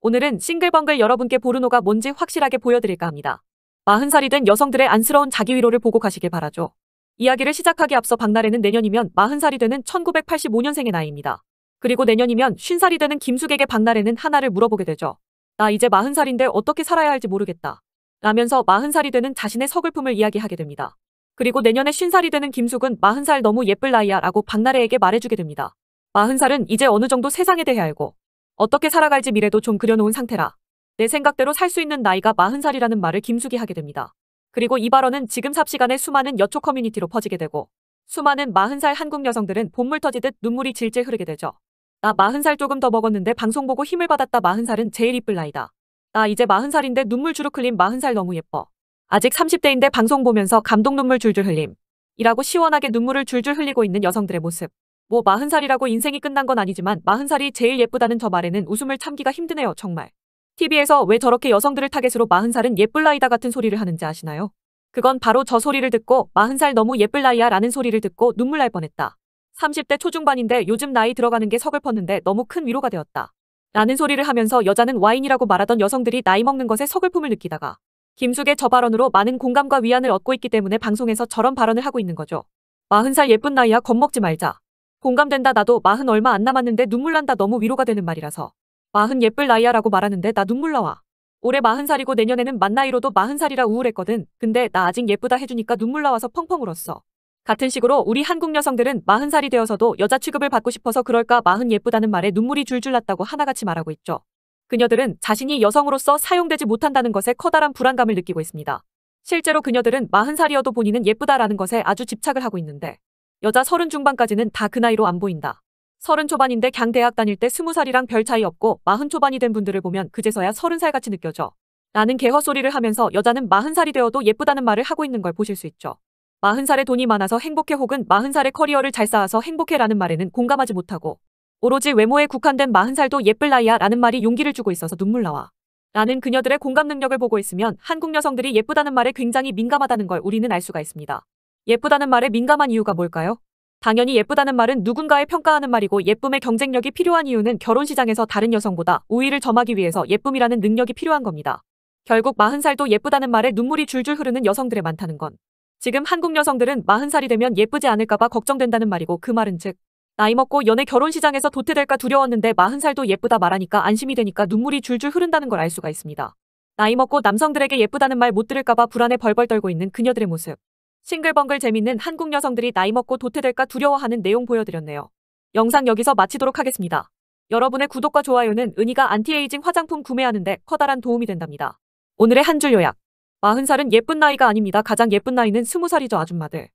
오늘은 싱글벙글 여러분께 보르노가 뭔지 확실하게 보여드릴까 합니다. 40살이 된 여성들의 안쓰러운 자기위로를 보고 가시길 바라죠. 이야기를 시작하기 앞서 박나래는 내년이면 40살이 되는 1985년생의 나이입니다. 그리고 내년이면 50살이 되는 김숙에게 박나래는 하나를 물어보게 되죠. 나 이제 40살인데 어떻게 살아야 할지 모르겠다. 라면서 40살이 되는 자신의 서글픔을 이야기하게 됩니다. 그리고 내년에 50살이 되는 김숙은 40살 너무 예쁠 나이야 라고 박나래에게 말해주게 됩니다. 40살은 이제 어느 정도 세상에 대해 알고 어떻게 살아갈지 미래도 좀 그려놓은 상태라 내 생각대로 살 수 있는 나이가 40살이라는 말을 김숙이 하게 됩니다. 그리고 이 발언은 지금 삽시간에 수많은 여초 커뮤니티로 퍼지게 되고 수많은 40살 한국 여성들은 봄물 터지듯 눈물이 질질 흐르게 되죠. 나 40살 조금 더 먹었는데 방송 보고 힘을 받았다 40살은 제일 이쁠 나이다. 나 이제 40살인데 눈물 주룩 흘림 40살 너무 예뻐. 아직 30대인데 방송 보면서 감동 눈물 줄줄 흘림. 이라고 시원하게 눈물을 줄줄 흘리고 있는 여성들의 모습. 뭐 마흔 살이라고 인생이 끝난 건 아니지만 마흔 살이 제일 예쁘다는 저 말에는 웃음을 참기가 힘드네요 정말. TV에서 왜 저렇게 여성들을 타겟으로 마흔 살은 예쁠 나이다 같은 소리를 하는지 아시나요? 그건 바로 저 소리를 듣고 마흔 살 너무 예쁠 나이야 라는 소리를 듣고 눈물 날 뻔했다. 30대 초중반인데 요즘 나이 들어가는 게 서글펐는데 너무 큰 위로가 되었다. 라는 소리를 하면서 여자는 와인이라고 말하던 여성들이 나이 먹는 것에 서글픔을 느끼다가 김숙의 저 발언으로 많은 공감과 위안을 얻고 있기 때문에 방송에서 저런 발언을 하고 있는 거죠. 마흔 살 예쁜 나이야 겁먹지 말자. 공감된다 나도 마흔 얼마 안 남았는데 눈물 난다 너무 위로가 되는 말이라서 마흔 예쁠 나이야 라고 말하는데 나 눈물 나와. 올해 마흔 살이고 내년에는 만 나이로도 마흔 살이라 우울했거든. 근데 나 아직 예쁘다 해주니까 눈물 나와서 펑펑 울었어. 같은 식으로 우리 한국 여성들은 마흔 살이 되어서도 여자 취급을 받고 싶어서 그럴까 마흔 예쁘다는 말에 눈물이 줄줄 났다고 하나같이 말하고 있죠. 그녀들은 자신이 여성으로서 사용되지 못한다는 것에 커다란 불안감을 느끼고 있습니다. 실제로 그녀들은 마흔 살이어도 본인은 예쁘다라는 것에 아주 집착을 하고 있는데 여자 서른 중반까지는 다 그 나이로 안 보인다. 서른 초반인데 걍 대학 다닐 때 스무 살이랑 별 차이 없고 마흔 초반이 된 분들을 보면 그제서야 서른 살 같이 느껴져. 라는 개헛소리를 하면서 여자는 마흔 살이 되어도 예쁘다는 말을 하고 있는 걸 보실 수 있죠. 마흔 살에 돈이 많아서 행복해 혹은 마흔 살에 커리어를 잘 쌓아서 행복해라는 말에는 공감하지 못하고 오로지 외모에 국한된 마흔 살도 예쁠 나이야 라는 말이 용기를 주고 있어서 눈물 나와. 라는 그녀들의 공감 능력을 보고 있으면 한국 여성들이 예쁘다는 말에 굉장히 민감하다는 걸 우리는 알 수가 있습니다. 예쁘다는 말에 민감한 이유가 뭘까요? 당연히 예쁘다는 말은 누군가의 평가하는 말이고 예쁨의 경쟁력이 필요한 이유는 결혼 시장에서 다른 여성보다 우위를 점하기 위해서 예쁨이라는 능력이 필요한 겁니다. 결국 40살도 예쁘다는 말에 눈물이 줄줄 흐르는 여성들에 많다는 건 지금 한국 여성들은 40살이 되면 예쁘지 않을까봐 걱정된다는 말이고 그 말은 즉 나이 먹고 연애 결혼 시장에서 도태될까 두려웠는데 40살도 예쁘다 말하니까 안심이 되니까 눈물이 줄줄 흐른다는 걸 알 수가 있습니다. 나이 먹고 남성들에게 예쁘다는 말 못 들을까봐 불안에 벌벌 떨고 있는 그녀들의 모습. 싱글벙글 재밌는 한국 여성들이 나이 먹고 도태될까 두려워하는 내용 보여드렸네요. 영상 여기서 마치도록 하겠습니다. 여러분의 구독과 좋아요는 은희가 안티에이징 화장품 구매하는데 커다란 도움이 된답니다. 오늘의 한 줄 요약. 40살은 예쁜 나이가 아닙니다. 가장 예쁜 나이는 20살이죠 아줌마들.